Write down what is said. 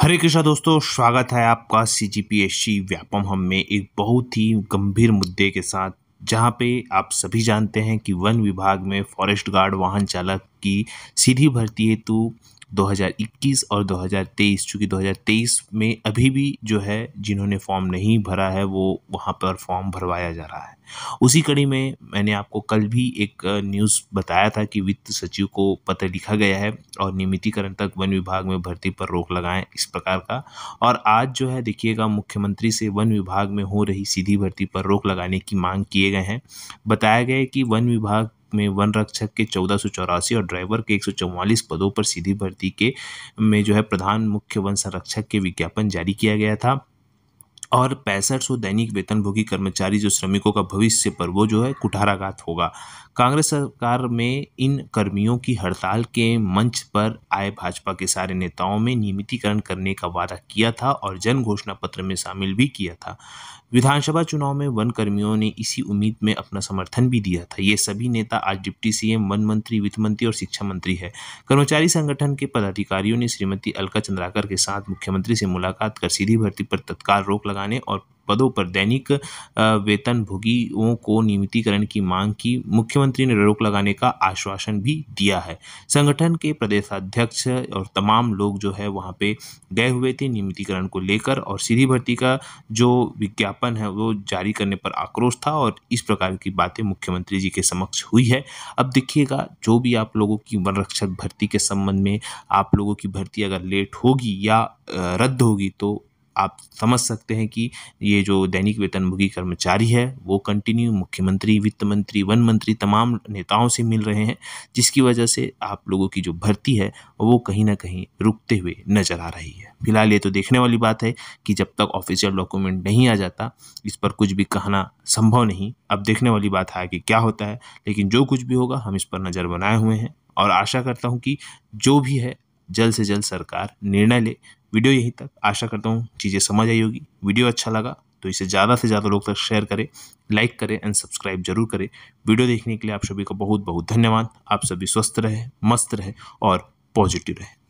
हरे कृष्णा दोस्तों स्वागत है आपका C G P S C Vyapam हम में एक बहुत ही गंभीर मुद्दे के साथ जहां पे आप सभी जानते हैं कि वन विभाग में फॉरेस्ट गार्ड वाहन चालक की सीधी भर्ती हेतु 2021 और 2023 चूँकि 2023 में अभी भी जो है जिन्होंने फॉर्म नहीं भरा है वो वहाँ पर फॉर्म भरवाया जा रहा है उसी कड़ी में मैंने आपको कल भी एक न्यूज़ बताया था कि वित्त सचिव को पत्र लिखा गया है और नियमितीकरण तक वन विभाग में भर्ती पर रोक लगाएं इस प्रकार का और आज जो है देखिएगा मुख्यमंत्री से वन विभाग में हो रही सीधी भर्ती पर रोक लगाने की मांग किए गए हैं बताया गया है कि वन विभाग में वन रक्षक के चौदह और ड्राइवर के एक पदों पर सीधी भर्ती के में जो है प्रधान मुख्य वन संरक्षक के विज्ञापन जारी किया गया था और पैंसठ सौ दैनिक वेतनभोगी कर्मचारी जो श्रमिकों का भविष्य पर वो जो है कुठाराघात होगा कांग्रेस सरकार में इन कर्मियों की हड़ताल के मंच पर आए भाजपा के सारे नेताओं में नियमितीकरण करने का वादा किया था और जन घोषणा पत्र में शामिल भी किया था विधानसभा चुनाव में वन कर्मियों ने इसी उम्मीद में अपना समर्थन भी दिया था ये सभी नेता आज डिप्टी सीएम वन मंत्री वित्त मंत्री और शिक्षा मंत्री है कर्मचारी संगठन के पदाधिकारियों ने श्रीमती अलका चंद्राकर के साथ मुख्यमंत्री से मुलाकात कर सीधी भर्ती पर तत्काल रोक लगा लगाने और पदों पर दैनिक भोगियों को नियमितीकरण की मांग की मुख्यमंत्री ने रोक लगाने का आश्वासन भी दिया है संगठन के प्रदेशाध्यक्ष और तमाम लोग जो है वहाँ पे गए हुए थे नियमितीकरण को लेकर और सीधी भर्ती का जो विज्ञापन है वो जारी करने पर आक्रोश था और इस प्रकार की बातें मुख्यमंत्री जी के समक्ष हुई है अब देखिएगा जो भी आप लोगों की वन रक्षक भर्ती के संबंध में आप लोगों की भर्ती अगर लेट होगी या रद्द होगी तो आप समझ सकते हैं कि ये जो दैनिक वेतनभोगी कर्मचारी है वो कंटिन्यू मुख्यमंत्री वित्त मंत्री वन मंत्री तमाम नेताओं से मिल रहे हैं जिसकी वजह से आप लोगों की जो भर्ती है वो कहीं ना कहीं रुकते हुए नज़र आ रही है फिलहाल ये तो देखने वाली बात है कि जब तक ऑफिशियल डॉक्यूमेंट नहीं आ जाता इस पर कुछ भी कहना संभव नहीं अब देखने वाली बात है कि क्या होता है लेकिन जो कुछ भी होगा हम इस पर नज़र बनाए हुए हैं और आशा करता हूँ कि जो भी है जल्द से जल्द सरकार निर्णय ले वीडियो यहीं तक आशा करता हूँ चीज़ें समझ आई होगी वीडियो अच्छा लगा तो इसे ज़्यादा से ज़्यादा लोग तक शेयर करें लाइक करें एंड सब्सक्राइब जरूर करें वीडियो देखने के लिए आप सभी का बहुत बहुत धन्यवाद आप सभी स्वस्थ रहें मस्त रहें और पॉजिटिव रहें